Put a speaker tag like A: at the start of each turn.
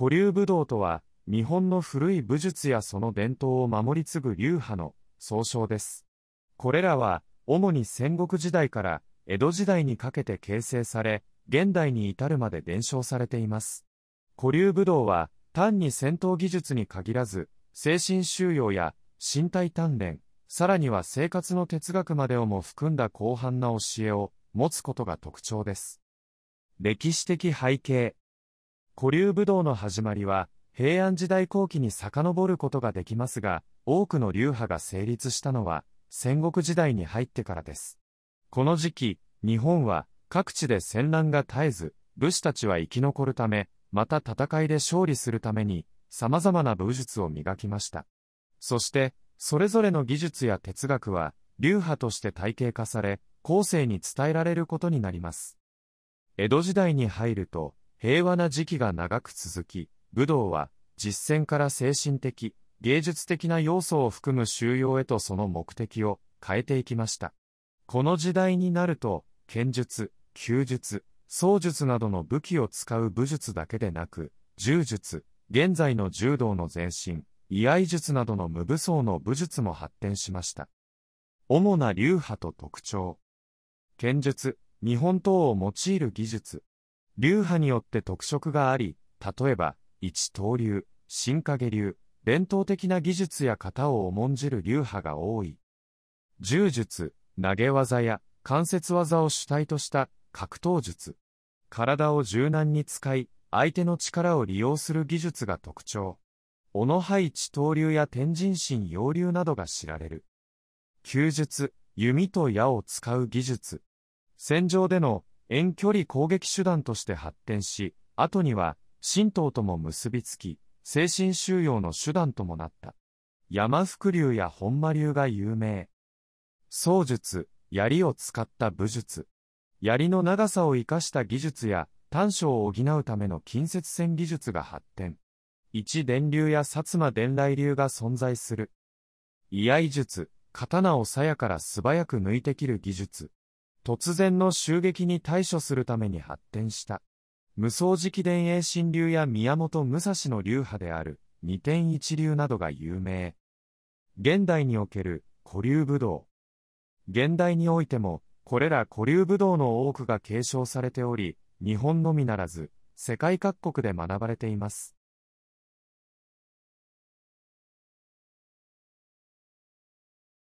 A: 古流武道とは、日本の古い武術やその伝統を守り継ぐ流派の総称です。これらは、主に戦国時代から江戸時代にかけて形成され、現代に至るまで伝承されています。古流武道は、単に戦闘技術に限らず、精神修養や身体鍛錬、さらには生活の哲学までをも含んだ広範な教えを持つことが特徴です。歴史的背景古流武道の始まりは、平安時代後期に遡ることができますが、多くの流派が成立したのは、戦国時代に入ってからです。この時期、日本は各地で戦乱が絶えず、武士たちは生き残るため、また戦いで勝利するために、様々な武術を磨きました。そして、それぞれの技術や哲学は、流派として体系化され、後世に伝えられることになります。江戸時代に入ると、平和な時期が長く続き、武道は実践から精神的、芸術的な要素を含む収容へとその目的を変えていきました。この時代になると、剣術、弓術、槍術などの武器を使う武術だけでなく、柔術、現在の柔道の前身、居合術などの無武装の武術も発展しました。主な流派と特徴。剣術、日本刀を用いる技術、流派によって特色があり、例えば、一刀流、新影流、伝統的な技術や型を重んじる流派が多い。柔術、投げ技や関節技を主体とした格闘術。体を柔軟に使い、相手の力を利用する技術が特徴。小野派一刀流や天神神洋流などが知られる。弓術、弓と矢を使う技術。戦場での遠距離攻撃手段として発展し、後には、神道とも結びつき、精神収容の手段ともなった。山伏流や本間流が有名。槍術、槍を使った武術。槍の長さを生かした技術や、短所を補うための近接線技術が発展。一電流や薩摩伝来流が存在する。居合術、刀を鞘から素早く抜いて切る技術。突然の襲撃に対処するために発展した。無双直伝永新流や宮本武蔵の流派である二天一流などが有名。現代における古流武道。現代においても、これら古流武道の多くが継承されており、日本のみならず、世界各国で学ばれています。